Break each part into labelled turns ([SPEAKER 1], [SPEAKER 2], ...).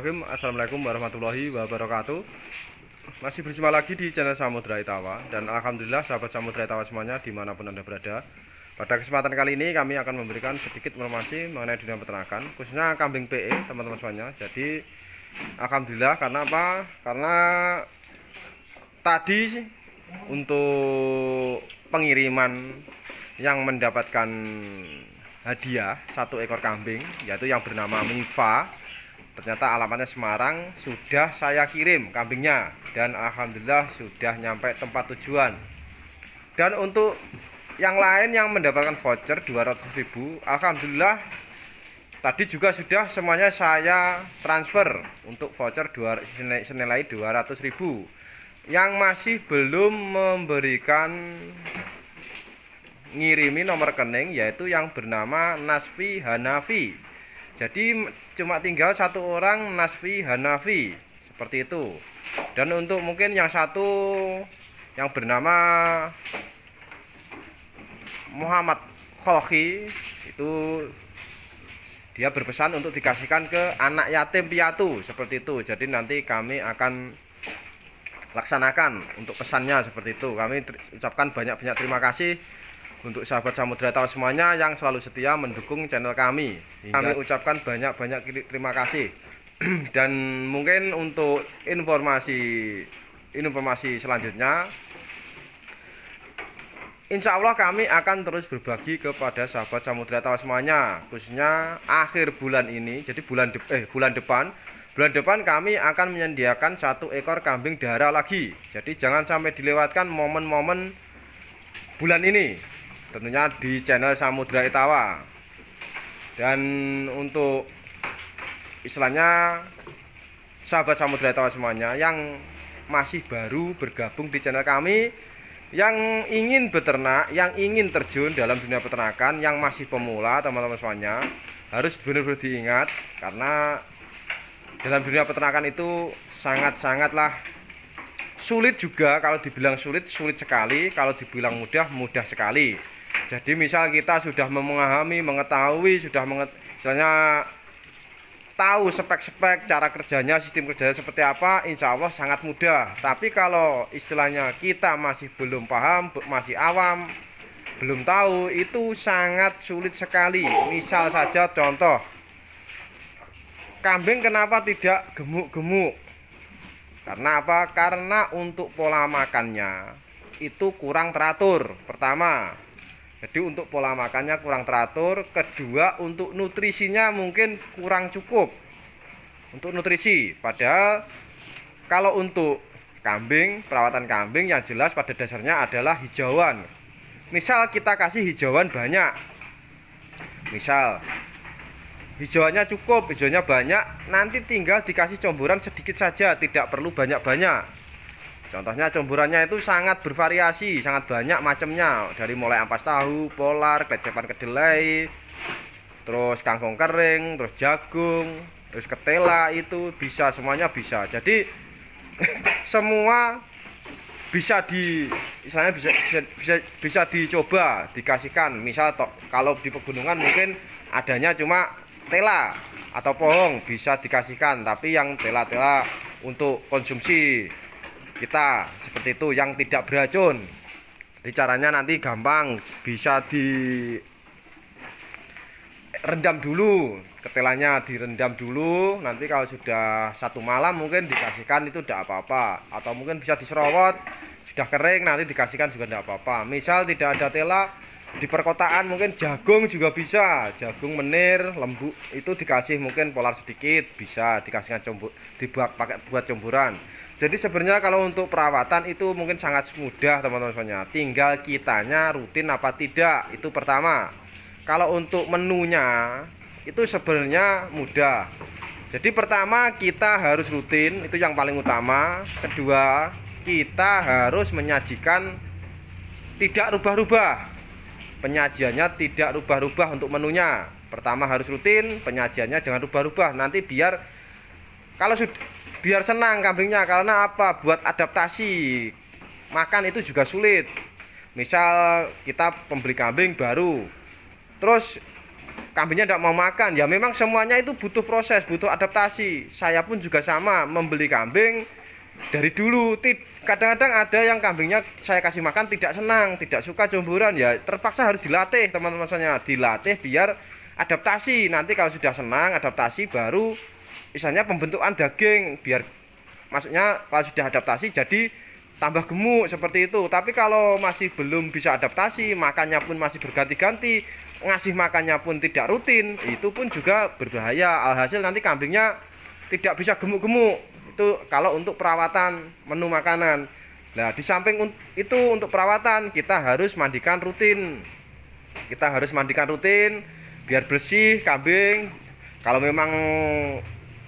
[SPEAKER 1] Bismillahirrahmanirrahim Assalamualaikum warahmatullahi wabarakatuh Masih berjumpa lagi di channel Samudra Itawa Dan Alhamdulillah sahabat Samudra Itawa semuanya dimanapun anda berada Pada kesempatan kali ini kami akan memberikan sedikit informasi mengenai dunia peternakan Khususnya kambing PE teman-teman semuanya Jadi Alhamdulillah karena apa? Karena tadi untuk pengiriman yang mendapatkan hadiah satu ekor kambing yaitu yang bernama Miva ternyata alamatnya Semarang sudah saya kirim kambingnya dan alhamdulillah sudah nyampe tempat tujuan dan untuk yang lain yang mendapatkan voucher 200.000 alhamdulillah tadi juga sudah semuanya saya transfer untuk voucher dua, senilai 200.000 yang masih belum memberikan ngirimi nomor rekening yaitu yang bernama Nasfi Hanafi jadi cuma tinggal satu orang Nasfi Hanafi seperti itu. Dan untuk mungkin yang satu yang bernama Muhammad Khalki itu dia berpesan untuk dikasihkan ke anak yatim piatu seperti itu. Jadi nanti kami akan laksanakan untuk pesannya seperti itu. Kami ucapkan banyak-banyak terima kasih untuk sahabat samudera tahu semuanya yang selalu setia mendukung channel kami. Kami ucapkan banyak-banyak terima kasih. Dan mungkin untuk informasi informasi selanjutnya Insya Allah kami akan terus berbagi kepada sahabat samudera tahu semuanya khususnya akhir bulan ini jadi bulan de eh bulan depan bulan depan kami akan menyediakan satu ekor kambing darah lagi jadi jangan sampai dilewatkan momen-momen bulan ini tentunya di channel Samudra Itawa dan untuk istilahnya sahabat Samudra Itawa semuanya yang masih baru bergabung di channel kami yang ingin beternak, yang ingin terjun dalam dunia peternakan, yang masih pemula teman-teman semuanya harus benar-benar diingat karena dalam dunia peternakan itu sangat-sangatlah sulit juga kalau dibilang sulit sulit sekali kalau dibilang mudah mudah sekali jadi misal kita sudah memahami, mengetahui, sudah menget, misalnya tahu spek-spek cara kerjanya, sistem kerjanya seperti apa, insya Allah sangat mudah. Tapi kalau istilahnya kita masih belum paham, masih awam, belum tahu, itu sangat sulit sekali. Misal saja contoh, kambing kenapa tidak gemuk-gemuk? Karena apa? Karena untuk pola makannya itu kurang teratur. Pertama, jadi untuk pola makannya kurang teratur, kedua untuk nutrisinya mungkin kurang cukup. Untuk nutrisi, padahal kalau untuk kambing, perawatan kambing yang jelas pada dasarnya adalah hijauan. Misal kita kasih hijauan banyak. Misal hijauannya cukup, hijaunya banyak, nanti tinggal dikasih comburan sedikit saja, tidak perlu banyak-banyak Contohnya campurannya itu sangat bervariasi, sangat banyak macamnya dari mulai ampas tahu, polar, kecepan kedelai, terus kangkung kering, terus jagung, terus ketela itu bisa semuanya bisa. Jadi semua bisa di misalnya bisa bisa bisa dicoba, dikasihkan. Misal to, kalau di pegunungan mungkin adanya cuma tela atau pohon bisa dikasihkan, tapi yang tela-tela untuk konsumsi kita seperti itu yang tidak beracun jadi caranya nanti gampang bisa di rendam dulu ketelanya direndam dulu nanti kalau sudah satu malam mungkin dikasihkan itu tidak apa-apa atau mungkin bisa diserowot sudah kering nanti dikasihkan juga tidak apa-apa misal tidak ada tela di perkotaan mungkin jagung juga bisa jagung menir lembu itu dikasih mungkin polar sedikit bisa dikasihkan combur dibuat pakai buat cemburan jadi sebenarnya kalau untuk perawatan itu mungkin sangat mudah teman-teman semuanya. Tinggal kitanya rutin apa tidak itu pertama. Kalau untuk menunya itu sebenarnya mudah. Jadi pertama kita harus rutin itu yang paling utama. Kedua kita harus menyajikan tidak rubah-rubah. Penyajiannya tidak rubah-rubah untuk menunya. Pertama harus rutin, penyajiannya jangan rubah-rubah. Nanti biar kalau sudah biar senang kambingnya karena apa buat adaptasi makan itu juga sulit misal kita pembeli kambing baru terus kambingnya tidak mau makan ya memang semuanya itu butuh proses butuh adaptasi saya pun juga sama membeli kambing dari dulu kadang-kadang ada yang kambingnya saya kasih makan tidak senang tidak suka jomburan ya terpaksa harus dilatih teman-teman saya dilatih biar adaptasi nanti kalau sudah senang adaptasi baru misalnya pembentukan daging biar maksudnya kalau sudah adaptasi jadi tambah gemuk seperti itu tapi kalau masih belum bisa adaptasi makannya pun masih berganti-ganti ngasih makannya pun tidak rutin itu pun juga berbahaya alhasil nanti kambingnya tidak bisa gemuk-gemuk itu kalau untuk perawatan menu makanan nah di samping itu untuk perawatan kita harus mandikan rutin kita harus mandikan rutin biar bersih kambing kalau memang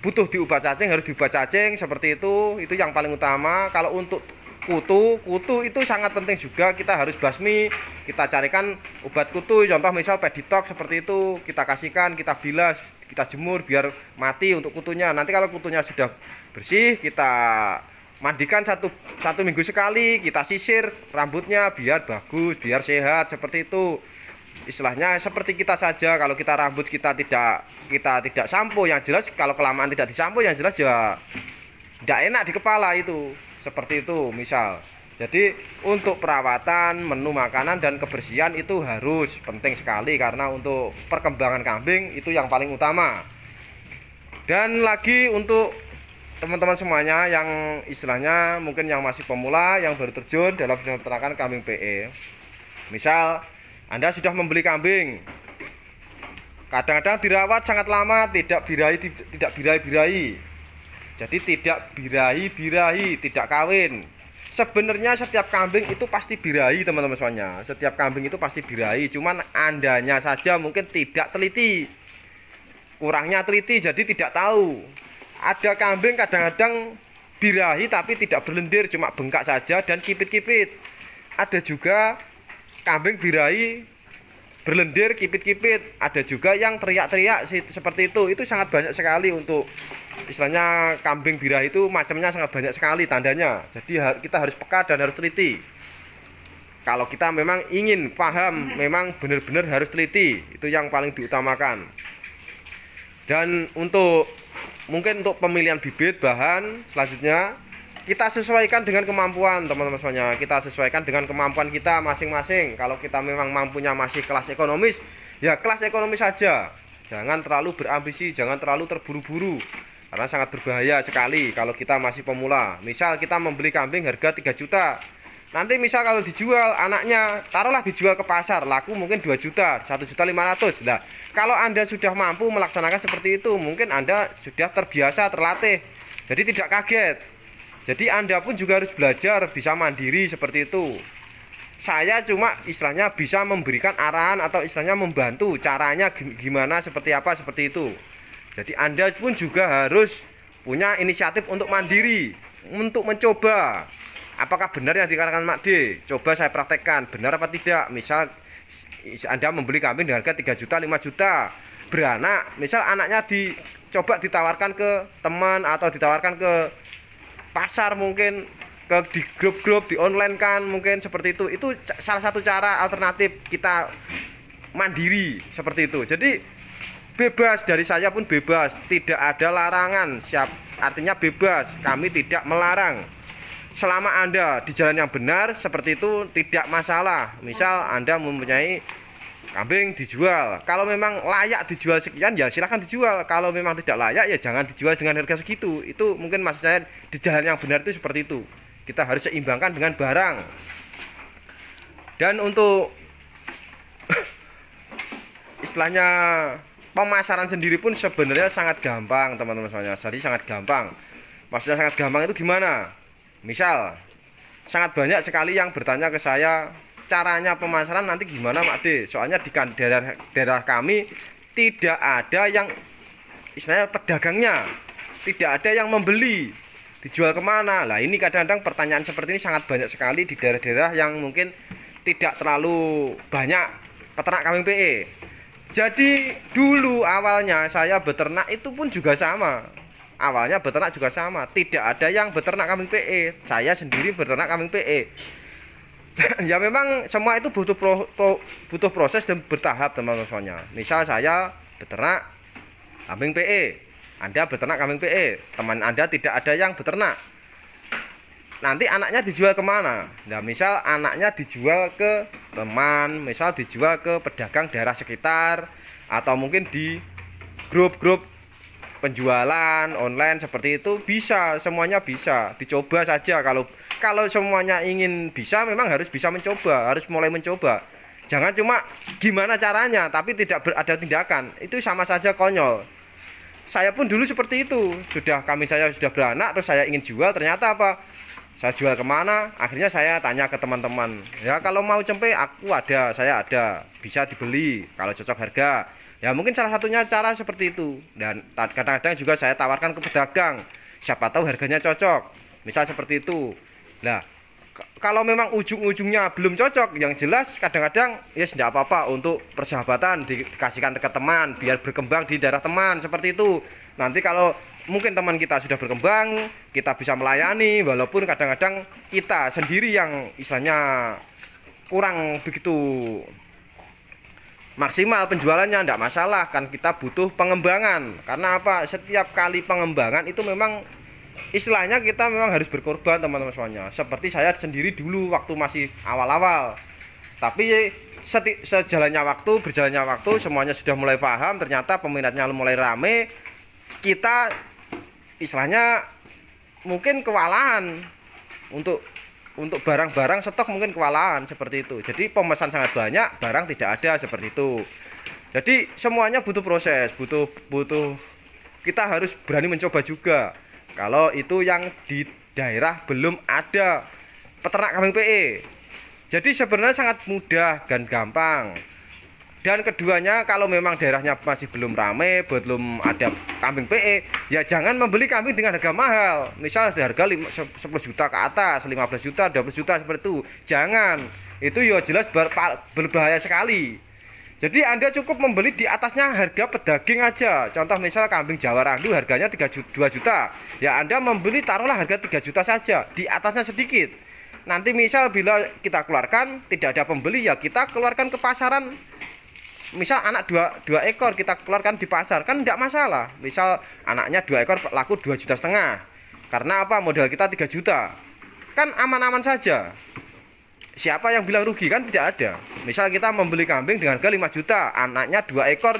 [SPEAKER 1] butuh diubah cacing harus diubah cacing seperti itu itu yang paling utama kalau untuk kutu kutu itu sangat penting juga kita harus basmi kita carikan obat kutu contoh misal peditok seperti itu kita kasihkan kita bilas kita jemur biar mati untuk kutunya nanti kalau kutunya sudah bersih kita mandikan satu satu minggu sekali kita sisir rambutnya biar bagus biar sehat seperti itu istilahnya seperti kita saja kalau kita rambut kita tidak kita tidak sampo yang jelas kalau kelamaan tidak disampo yang jelas ya tidak enak di kepala itu seperti itu misal jadi untuk perawatan menu makanan dan kebersihan itu harus penting sekali karena untuk perkembangan kambing itu yang paling utama dan lagi untuk teman-teman semuanya yang istilahnya mungkin yang masih pemula yang baru terjun dalam peternakan kambing PE misal anda sudah membeli kambing. Kadang-kadang dirawat sangat lama, tidak birahi tidak birahi-birahi. Jadi tidak birahi-birahi, tidak kawin. Sebenarnya setiap kambing itu pasti birahi, teman-teman semuanya. Setiap kambing itu pasti birahi, cuman andanya saja mungkin tidak teliti. Kurangnya teliti jadi tidak tahu. Ada kambing kadang-kadang birahi tapi tidak berlendir, cuma bengkak saja dan kipit-kipit. Ada juga kambing birahi berlendir kipit-kipit ada juga yang teriak-teriak seperti itu itu sangat banyak sekali untuk istilahnya kambing birahi itu macamnya sangat banyak sekali tandanya jadi kita harus peka dan harus teliti kalau kita memang ingin paham memang benar-benar harus teliti itu yang paling diutamakan dan untuk mungkin untuk pemilihan bibit bahan selanjutnya kita sesuaikan dengan kemampuan teman-teman semuanya kita sesuaikan dengan kemampuan kita masing-masing kalau kita memang mampunya masih kelas ekonomis ya kelas ekonomis saja jangan terlalu berambisi jangan terlalu terburu-buru karena sangat berbahaya sekali kalau kita masih pemula misal kita membeli kambing harga 3 juta nanti misal kalau dijual anaknya taruhlah dijual ke pasar laku mungkin 2 juta 1 juta 500 nah kalau anda sudah mampu melaksanakan seperti itu mungkin anda sudah terbiasa terlatih jadi tidak kaget jadi Anda pun juga harus belajar bisa mandiri seperti itu. Saya cuma istilahnya bisa memberikan arahan atau istilahnya membantu caranya gimana seperti apa seperti itu. Jadi Anda pun juga harus punya inisiatif untuk mandiri, untuk mencoba apakah benar yang dikatakan Mak D? Coba saya praktekkan, benar apa tidak? Misal Anda membeli kambing dengan harga 3 juta, 5 juta beranak, misal anaknya dicoba ditawarkan ke teman atau ditawarkan ke pasar mungkin ke di grup-grup di online kan mungkin seperti itu itu salah satu cara alternatif kita mandiri seperti itu jadi bebas dari saya pun bebas tidak ada larangan siap artinya bebas kami tidak melarang selama anda di jalan yang benar seperti itu tidak masalah misal anda mempunyai kambing dijual kalau memang layak dijual sekian ya silahkan dijual kalau memang tidak layak ya jangan dijual dengan harga segitu itu mungkin maksud saya di jalan yang benar itu seperti itu kita harus seimbangkan dengan barang dan untuk istilahnya pemasaran sendiri pun sebenarnya sangat gampang teman-teman semuanya jadi sangat gampang maksudnya sangat gampang itu gimana misal sangat banyak sekali yang bertanya ke saya caranya pemasaran nanti gimana Pak De? Soalnya di kan- daerah daerah kami tidak ada yang istilahnya pedagangnya, tidak ada yang membeli. Dijual kemana? Lah ini kadang-kadang pertanyaan seperti ini sangat banyak sekali di daerah-daerah yang mungkin tidak terlalu banyak peternak kambing PE. Jadi dulu awalnya saya beternak itu pun juga sama. Awalnya beternak juga sama, tidak ada yang beternak kambing PE. Saya sendiri beternak kambing PE ya memang semua itu butuh pro, pro, butuh proses dan bertahap teman-teman semuanya. Misal saya beternak kambing PE, Anda beternak kambing PE, teman Anda tidak ada yang beternak. Nanti anaknya dijual kemana? ya misal anaknya dijual ke teman, misal dijual ke pedagang daerah sekitar, atau mungkin di grup-grup penjualan online seperti itu bisa semuanya bisa dicoba saja kalau kalau semuanya ingin bisa memang harus bisa mencoba harus mulai mencoba jangan cuma gimana caranya tapi tidak ada tindakan itu sama saja konyol saya pun dulu seperti itu sudah kami saya sudah beranak terus saya ingin jual ternyata apa saya jual kemana akhirnya saya tanya ke teman-teman ya kalau mau cempe aku ada saya ada bisa dibeli kalau cocok harga Ya mungkin salah satunya cara seperti itu. Dan kadang-kadang juga saya tawarkan ke pedagang, siapa tahu harganya cocok. Misal seperti itu. Nah, kalau memang ujung-ujungnya belum cocok, yang jelas kadang-kadang ya tidak apa-apa untuk persahabatan dikasihkan ke teman biar berkembang di daerah teman seperti itu. Nanti kalau mungkin teman kita sudah berkembang, kita bisa melayani walaupun kadang-kadang kita sendiri yang istilahnya kurang begitu maksimal penjualannya tidak masalah kan kita butuh pengembangan karena apa setiap kali pengembangan itu memang istilahnya kita memang harus berkorban teman-teman semuanya seperti saya sendiri dulu waktu masih awal-awal tapi seti, sejalannya waktu berjalannya waktu semuanya sudah mulai paham ternyata peminatnya mulai rame kita istilahnya mungkin kewalahan untuk untuk barang-barang stok mungkin kewalahan seperti itu. Jadi pemesan sangat banyak, barang tidak ada seperti itu. Jadi semuanya butuh proses, butuh butuh kita harus berani mencoba juga. Kalau itu yang di daerah belum ada peternak kambing PE. Jadi sebenarnya sangat mudah dan gampang dan keduanya kalau memang daerahnya masih belum ramai, belum ada kambing PE ya jangan membeli kambing dengan harga mahal misal harga 10 juta ke atas 15 juta 20 juta seperti itu jangan itu ya jelas ber berbahaya sekali jadi Anda cukup membeli di atasnya harga pedaging aja contoh misal kambing Jawa Randu harganya 3 juta, 2 juta ya Anda membeli taruhlah harga 3 juta saja di atasnya sedikit nanti misal bila kita keluarkan tidak ada pembeli ya kita keluarkan ke pasaran misal anak dua dua ekor kita keluarkan di pasar kan tidak masalah misal anaknya dua ekor laku dua juta setengah karena apa modal kita tiga juta kan aman-aman saja siapa yang bilang rugi kan tidak ada misal kita membeli kambing dengan harga 5 juta anaknya dua ekor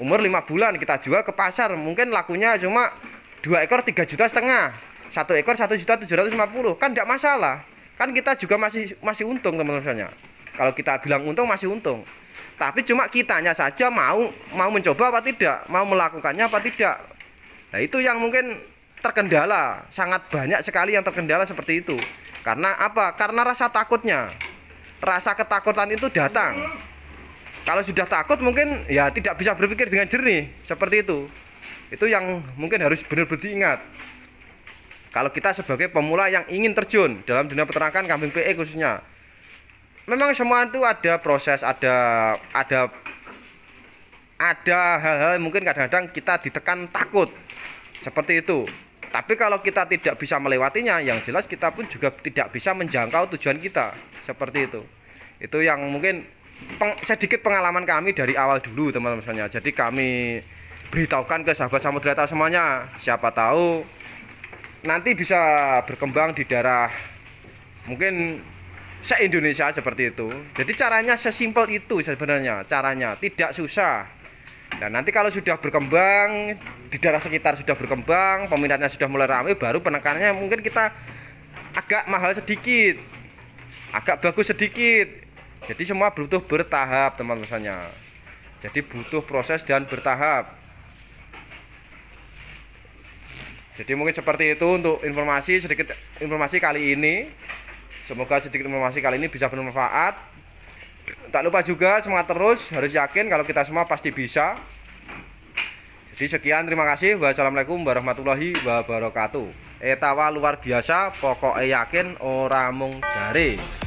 [SPEAKER 1] umur lima bulan kita jual ke pasar mungkin lakunya cuma dua ekor tiga juta setengah satu ekor satu juta tujuh ratus lima puluh kan tidak masalah kan kita juga masih masih untung teman-temannya kalau kita bilang untung masih untung tapi cuma kitanya saja mau mau mencoba apa tidak, mau melakukannya apa tidak. Nah, itu yang mungkin terkendala, sangat banyak sekali yang terkendala seperti itu. Karena apa? Karena rasa takutnya. Rasa ketakutan itu datang. Kalau sudah takut mungkin ya tidak bisa berpikir dengan jernih, seperti itu. Itu yang mungkin harus benar-benar diingat kalau kita sebagai pemula yang ingin terjun dalam dunia peternakan kambing PE khususnya memang semua itu ada proses ada ada ada hal-hal mungkin kadang-kadang kita ditekan takut seperti itu tapi kalau kita tidak bisa melewatinya yang jelas kita pun juga tidak bisa menjangkau tujuan kita seperti itu itu yang mungkin peng, sedikit pengalaman kami dari awal dulu teman-teman misalnya jadi kami beritahukan ke sahabat samudera semuanya siapa tahu nanti bisa berkembang di daerah mungkin se-Indonesia seperti itu. Jadi caranya sesimpel itu sebenarnya, caranya tidak susah. Dan nanti kalau sudah berkembang di daerah sekitar sudah berkembang, peminatnya sudah mulai ramai, baru penekanannya mungkin kita agak mahal sedikit, agak bagus sedikit. Jadi semua butuh bertahap teman-temannya. Jadi butuh proses dan bertahap. Jadi mungkin seperti itu untuk informasi sedikit informasi kali ini. Semoga sedikit informasi kali ini bisa bermanfaat. Tak lupa juga semangat terus, harus yakin kalau kita semua pasti bisa. Jadi sekian, terima kasih. Wassalamualaikum warahmatullahi wabarakatuh. Etawa luar biasa, pokoknya yakin orang mung jari.